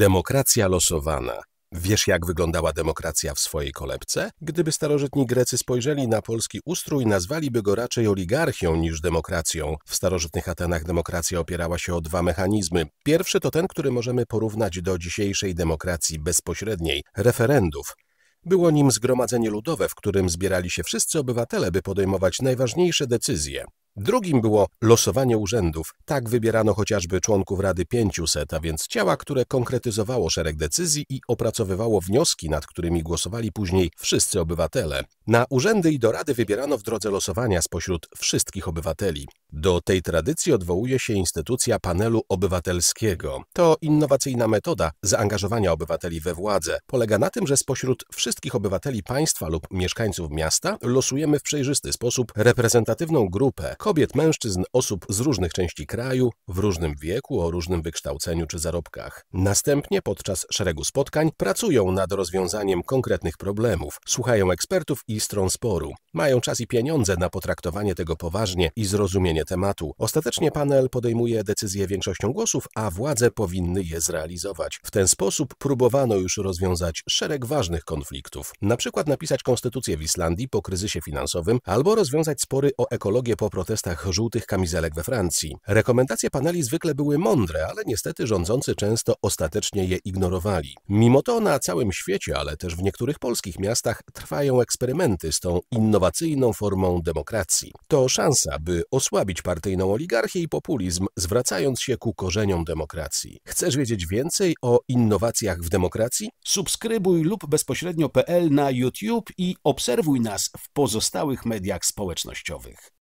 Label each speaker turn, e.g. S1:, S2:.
S1: Demokracja losowana. Wiesz, jak wyglądała demokracja w swojej kolebce? Gdyby starożytni Grecy spojrzeli na polski ustrój, nazwaliby go raczej oligarchią niż demokracją. W starożytnych Atenach demokracja opierała się o dwa mechanizmy. Pierwszy to ten, który możemy porównać do dzisiejszej demokracji bezpośredniej referendów. Było nim zgromadzenie ludowe, w którym zbierali się wszyscy obywatele, by podejmować najważniejsze decyzje. Drugim było losowanie urzędów. Tak wybierano chociażby członków Rady 500, a więc ciała, które konkretyzowało szereg decyzji i opracowywało wnioski, nad którymi głosowali później wszyscy obywatele. Na urzędy i do Rady wybierano w drodze losowania spośród wszystkich obywateli. Do tej tradycji odwołuje się instytucja panelu obywatelskiego. To innowacyjna metoda zaangażowania obywateli we władzę. Polega na tym, że spośród wszystkich obywateli państwa lub mieszkańców miasta losujemy w przejrzysty sposób reprezentatywną grupę, kobiet, mężczyzn, osób z różnych części kraju, w różnym wieku, o różnym wykształceniu czy zarobkach. Następnie podczas szeregu spotkań pracują nad rozwiązaniem konkretnych problemów, słuchają ekspertów i stron sporu. Mają czas i pieniądze na potraktowanie tego poważnie i zrozumienie tematu. Ostatecznie panel podejmuje decyzje większością głosów, a władze powinny je zrealizować. W ten sposób próbowano już rozwiązać szereg ważnych konfliktów. Na przykład napisać konstytucję w Islandii po kryzysie finansowym albo rozwiązać spory o ekologię po protestach protestach żółtych kamizelek we Francji. Rekomendacje paneli zwykle były mądre, ale niestety rządzący często ostatecznie je ignorowali. Mimo to na całym świecie, ale też w niektórych polskich miastach trwają eksperymenty z tą innowacyjną formą demokracji. To szansa, by osłabić partyjną oligarchię i populizm, zwracając się ku korzeniom demokracji. Chcesz wiedzieć więcej o innowacjach w demokracji? Subskrybuj lub bezpośrednio.pl na YouTube i obserwuj nas w pozostałych mediach społecznościowych.